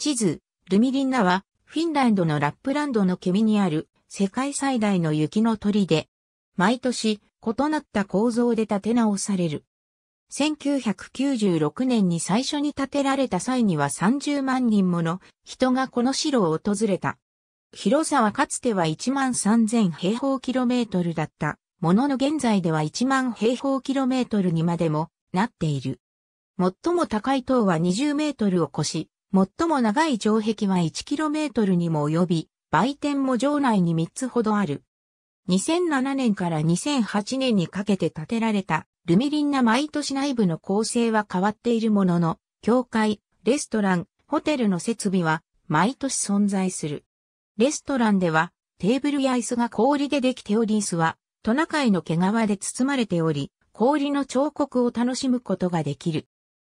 地図、ルミリンナは、フィンランドのラップランドのケミにある、世界最大の雪の鳥で、毎年、異なった構造で建て直される。1996年に最初に建てられた際には30万人もの人がこの城を訪れた。広さはかつては1万3000平方キロメートルだったものの現在では1万平方キロメートルにまでもなっている。最も高い塔は20メートルを越し、最も長い城壁は 1km にも及び、売店も城内に3つほどある。2007年から2008年にかけて建てられたルミリンナ毎年内部の構成は変わっているものの、教会、レストラン、ホテルの設備は毎年存在する。レストランではテーブルや椅子が氷でできており椅子はトナカイの毛皮で包まれており、氷の彫刻を楽しむことができる。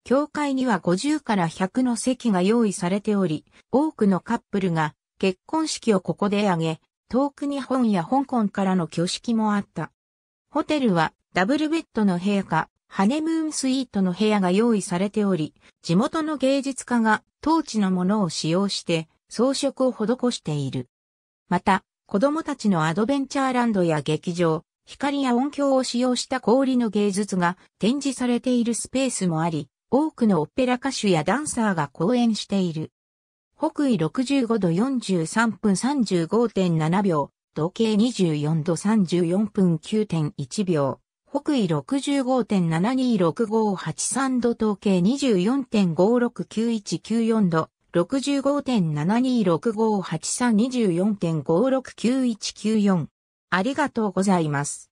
教会には50から100の席が用意されており、多くのカップルが結婚式をここで挙げ、遠く日本や香港からの挙式もあった。ホテルはダブルベッドの部屋か、ハネムーンスイートの部屋が用意されており、地元の芸術家が当地のものを使用して装飾を施している。また、子供たちのアドベンチャーランドや劇場、光や音響を使用した氷の芸術が展示されているスペースもあり、多くのオペラ歌手やダンサーが公演している。北緯65度43分35.7秒、時計24度34分9.1秒、北緯65.726583度統計24.569194度、65.72658324.569194。ありがとうございます。